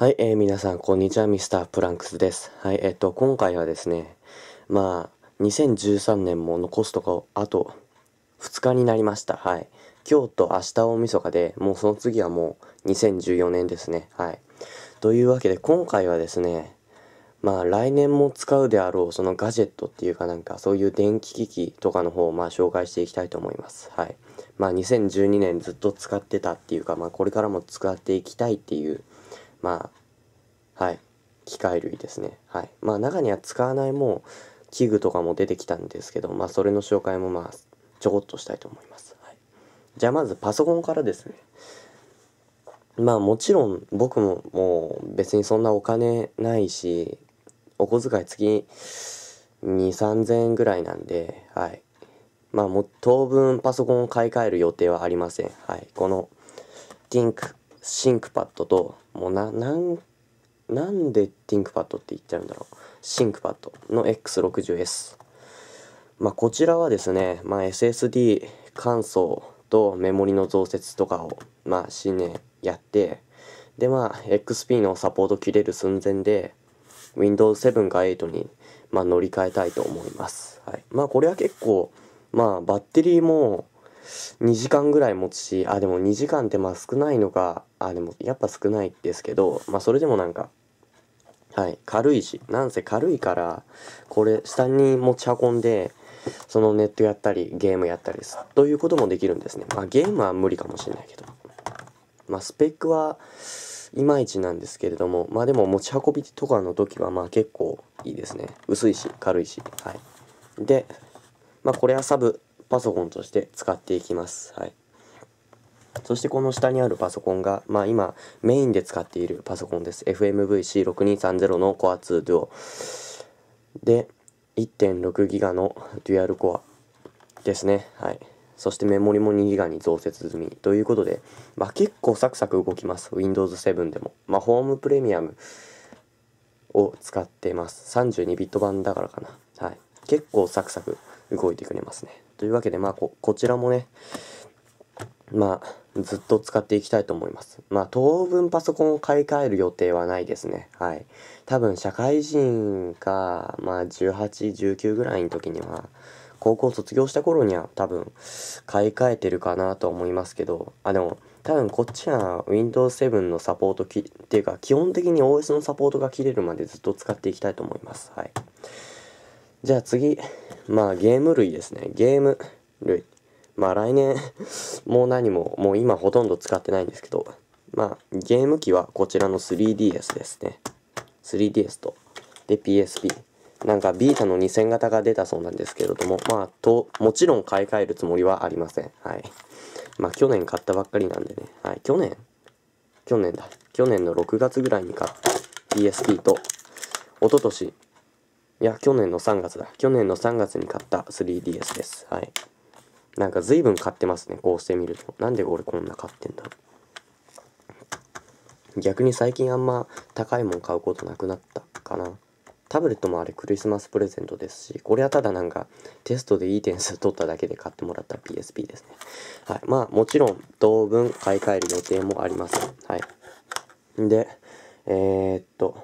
はい、えー、皆さん、こんにちは、ミスタープランクスです。はい、えっ、ー、と、今回はですね、まあ、2013年も残すとこ、あと2日になりました。はい。今日と明日大晦日で、もうその次はもう2014年ですね。はい。というわけで、今回はですね、まあ、来年も使うであろう、そのガジェットっていうかなんか、そういう電気機器とかの方を、まあ、紹介していきたいと思います。はい。まあ、2012年ずっと使ってたっていうか、まあ、これからも使っていきたいっていう、まあ、はい、機械類ですね。はい。まあ、中には使わないもう、器具とかも出てきたんですけど、まあ、それの紹介もまあ、ちょこっとしたいと思います。はい、じゃあ、まずパソコンからですね。まあ、もちろん、僕ももう、別にそんなお金ないし、お小遣い月2、3000円ぐらいなんで、はい。まあ、も当分パソコンを買い替える予定はありません。はい。この、ティンク、シンクパッドと、もうな、なん、なんで ThinkPad って言っちゃうんだろう。SyncPad の X60S。まあ、こちらはですね、まあ、SSD 乾燥とメモリの増設とかを、まあ、新年やって、で、まあ、XP のサポート切れる寸前で、Windows 7か8に、まあ、乗り換えたいと思います。はい。まあ、これは結構、まあ、バッテリーも、2時間ぐらい持つしあでも2時間ってまあ少ないのかあでもやっぱ少ないですけどまあそれでもなんかはい軽いしなんせ軽いからこれ下に持ち運んでそのネットやったりゲームやったりすということもできるんですねまあゲームは無理かもしれないけどまあスペックはいまいちなんですけれどもまあでも持ち運びとかの時はまあ結構いいですね薄いし軽いしはいでまあこれはサブパソコンとして使っていきます。はい。そしてこの下にあるパソコンが、まあ今メインで使っているパソコンです。FMVC6230 の Core2 Duo。で、1.6 g b のデュアルコアですね。はい。そしてメモリも2 g b に増設済みということで、まあ結構サクサク動きます。Windows 7でも。まあホームプレミアムを使ってます。32ビット版だからかな。はい。結構サクサク動いてくれますね。というわけで、まあこ、こちらもね、まあ、ずっと使っていきたいと思います。まあ、当分パソコンを買い替える予定はないですね。はい。多分、社会人か、まあ、18、19ぐらいの時には、高校卒業した頃には多分、買い替えてるかなと思いますけど、あ、でも、多分こっちは Windows 7のサポートき、っていうか、基本的に OS のサポートが切れるまでずっと使っていきたいと思います。はい。じゃあ次、まあゲーム類ですね。ゲーム類。まあ来年、もう何も、もう今ほとんど使ってないんですけど、まあゲーム機はこちらの 3DS ですね。3DS と、で PSP。なんかビータの2000型が出たそうなんですけれども、まあと、もちろん買い替えるつもりはありません。はい。まあ去年買ったばっかりなんでね。はい。去年去年だ。去年の6月ぐらいに買った PSP と、おととしいや、去年の3月だ。去年の3月に買った 3DS です。はい。なんか随分買ってますね。こうしてみると。なんで俺こんな買ってんだろう。逆に最近あんま高いもん買うことなくなったかな。タブレットもあれクリスマスプレゼントですし、これはただなんかテストでいい点数取っただけで買ってもらった PSP ですね。はい。まあもちろん当分買い替える予定もあります。はい。で、えー、っと、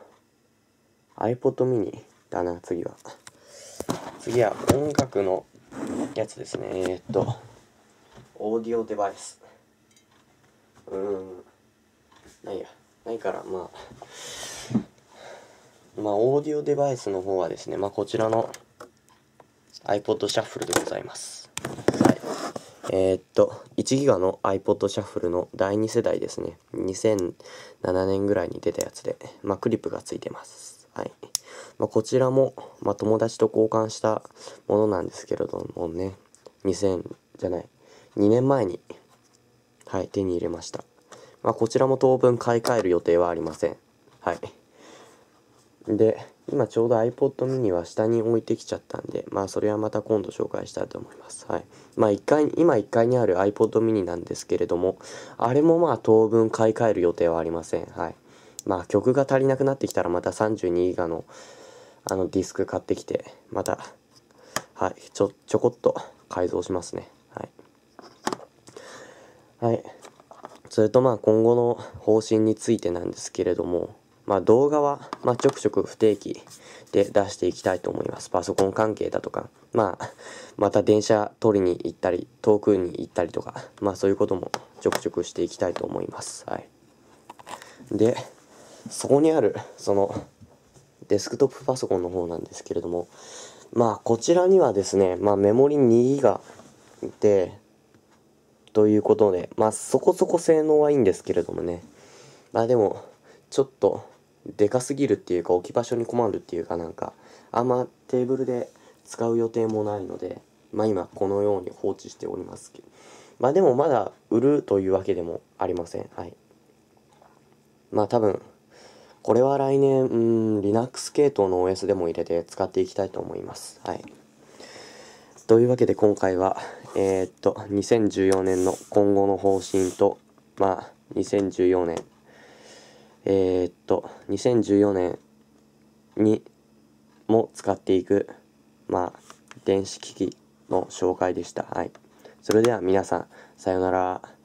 iPod mini。だな次は次は音楽のやつですねえっとオーディオデバイスうんないやないからまあまあオーディオデバイスの方はですねまあこちらの iPod シャッフルでございますはいえー、っと1ギガの iPod シャッフルの第2世代ですね2007年ぐらいに出たやつでまあクリップがついてますはいまあ、こちらも、まあ、友達と交換したものなんですけれどもね2000じゃない2年前にはい手に入れました、まあ、こちらも当分買い替える予定はありませんはいで今ちょうど iPod mini は下に置いてきちゃったんでまあそれはまた今度紹介したいと思いますはいまあ一回、今1階にある iPod mini なんですけれどもあれもまあ当分買い替える予定はありませんはいまあ曲が足りなくなってきたらまた32ギガのあのディスク買ってきて、また、はい、ちょ、ちょこっと改造しますね。はい。はい。それとまあ今後の方針についてなんですけれども、まあ、動画は、まあ、ちょくちょく不定期で出していきたいと思います。パソコン関係だとか、まあ、また電車取りに行ったり、遠くに行ったりとか、まあそういうこともちょくちょくしていきたいと思います。はい。で、そこにあるそのデスクトップパソコンの方なんですけれどもまあこちらにはですね、まあ、メモリ2ギガでということでまあそこそこ性能はいいんですけれどもねまあでもちょっとでかすぎるっていうか置き場所に困るっていうかなんかあんまテーブルで使う予定もないのでまあ今このように放置しておりますけどまあでもまだ売るというわけでもありませんはいまあ多分これは来年、うん、Linux 系統の OS でも入れて使っていきたいと思います。はい。というわけで今回は、えー、っと、2014年の今後の方針と、まあ、2014年、えー、っと、2014年にも使っていく、まあ、電子機器の紹介でした。はい。それでは皆さん、さようなら。